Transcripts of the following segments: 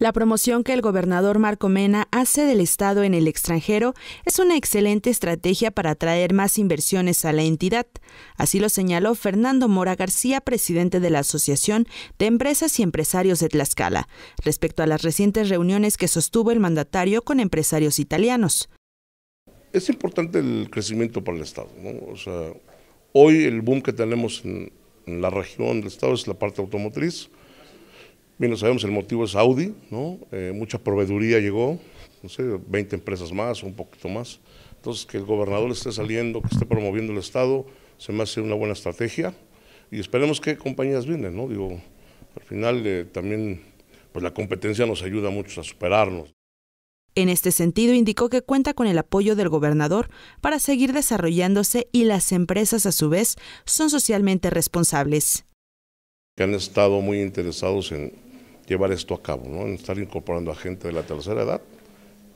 La promoción que el gobernador Marco Mena hace del Estado en el extranjero es una excelente estrategia para atraer más inversiones a la entidad. Así lo señaló Fernando Mora García, presidente de la Asociación de Empresas y Empresarios de Tlaxcala, respecto a las recientes reuniones que sostuvo el mandatario con empresarios italianos. Es importante el crecimiento para el Estado. hoy el boom que tenemos en la región del Estado es la parte automotriz Bien, no sabemos el motivo es Audi, ¿no? Eh, mucha proveeduría llegó, no sé, 20 empresas más, un poquito más. Entonces, que el gobernador esté saliendo, que esté promoviendo el Estado, se me hace una buena estrategia y esperemos que compañías vienen, ¿no? Digo, al final eh, también pues la competencia nos ayuda mucho a superarnos. En este sentido, indicó que cuenta con el apoyo del gobernador para seguir desarrollándose y las empresas, a su vez, son socialmente responsables. Que han estado muy interesados en llevar esto a cabo, ¿no? en estar incorporando a gente de la tercera edad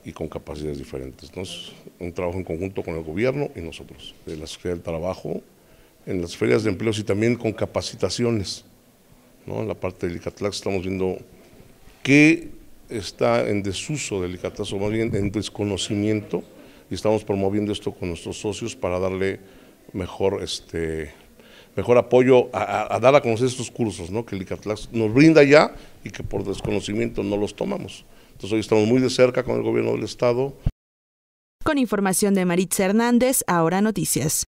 y con capacidades diferentes. ¿no? Es un trabajo en conjunto con el gobierno y nosotros, de la Secretaría del Trabajo, en las ferias de empleos y también con capacitaciones. ¿no? En la parte del ICATLAC estamos viendo qué está en desuso del ICATLAC, o más bien en desconocimiento, y estamos promoviendo esto con nuestros socios para darle mejor este, mejor apoyo a, dar a conocer estos cursos ¿no? que el ICATLAX nos brinda ya y que por desconocimiento no los tomamos. Entonces hoy estamos muy de cerca con el gobierno del Estado. Con información de Maritza Hernández, ahora noticias.